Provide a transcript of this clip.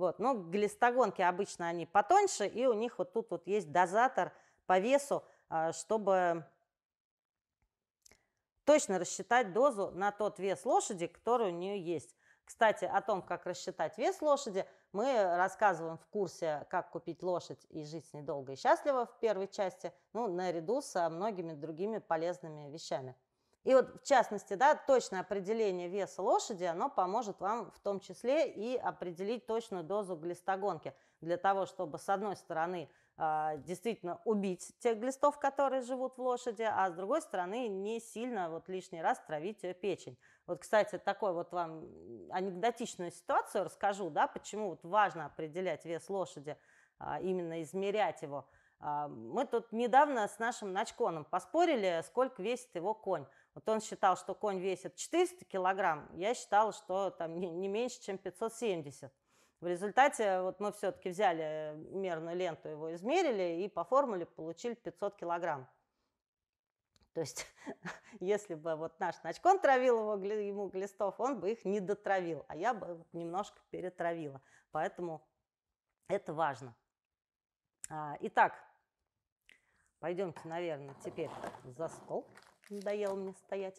Вот. Но глистогонки обычно они потоньше, и у них вот тут вот есть дозатор по весу, а, чтобы точно рассчитать дозу на тот вес лошади, который у нее есть. Кстати, о том, как рассчитать вес лошади, мы рассказываем в курсе «Как купить лошадь и жить с ней долго и счастливо» в первой части, ну, наряду со многими другими полезными вещами. И вот, в частности, да, точное определение веса лошади, оно поможет вам в том числе и определить точную дозу глистогонки для того, чтобы, с одной стороны, а, действительно убить тех глистов, которые живут в лошади, а с другой стороны, не сильно вот лишний раз травить ее печень. Вот, кстати, такой вот вам анекдотичную ситуацию расскажу, да, почему вот важно определять вес лошади, а, именно измерять его – а, мы тут недавно с нашим начконом поспорили, сколько весит его конь. Вот он считал, что конь весит 400 килограмм, я считала, что там не меньше, чем 570. В результате вот мы все-таки взяли мерную ленту, его измерили и по формуле получили 500 килограмм. То есть, если бы вот наш начкон травил его, ему глистов, он бы их не дотравил, а я бы немножко перетравила. Поэтому это важно. А, итак, Пойдемте, наверное, теперь за стол. Надоело мне стоять.